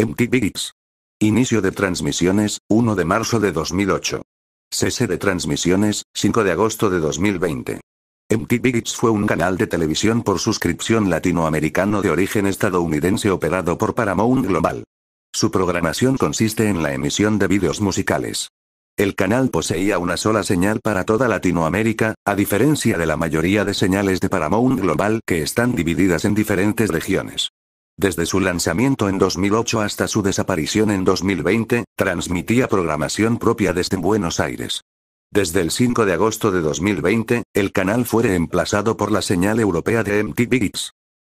MTVX. Inicio de transmisiones, 1 de marzo de 2008. Cese de transmisiones, 5 de agosto de 2020. MTV fue un canal de televisión por suscripción latinoamericano de origen estadounidense operado por Paramount Global. Su programación consiste en la emisión de vídeos musicales. El canal poseía una sola señal para toda Latinoamérica, a diferencia de la mayoría de señales de Paramount Global que están divididas en diferentes regiones. Desde su lanzamiento en 2008 hasta su desaparición en 2020, transmitía programación propia desde Buenos Aires. Desde el 5 de agosto de 2020, el canal fue reemplazado por la señal europea de MTV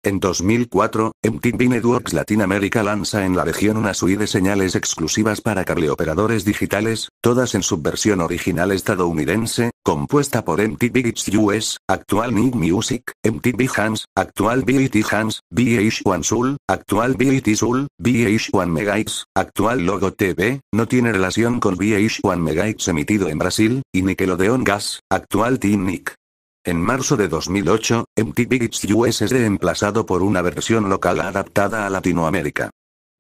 en 2004, MTV Networks Latinoamérica lanza en la región una suite de señales exclusivas para cableoperadores digitales, todas en su versión original estadounidense, compuesta por MTV Hits US, actual Nick Music, MTV Hands, actual BET Hands, VH1 Soul, actual BET Soul, VH1 MegaX actual Logo TV, no tiene relación con VH1 MegaX emitido en Brasil, y Nickelodeon Gas, actual Team Nick. En marzo de 2008, MTV US es reemplazado por una versión local adaptada a Latinoamérica.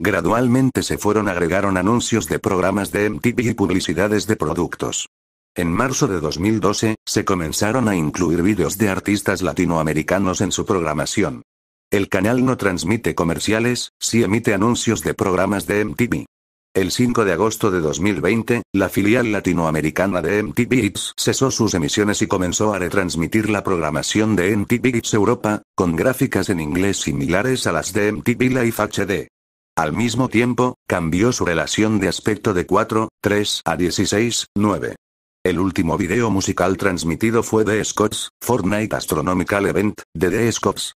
Gradualmente se fueron agregaron anuncios de programas de MTV y publicidades de productos. En marzo de 2012, se comenzaron a incluir vídeos de artistas latinoamericanos en su programación. El canal no transmite comerciales, sí emite anuncios de programas de MTV. El 5 de agosto de 2020, la filial latinoamericana de MTV Beats cesó sus emisiones y comenzó a retransmitir la programación de MTV Beats Europa, con gráficas en inglés similares a las de MTV Life HD. Al mismo tiempo, cambió su relación de aspecto de 4, 3 a 16, 9. El último video musical transmitido fue The Scots, Fortnite Astronomical Event, de The Scots,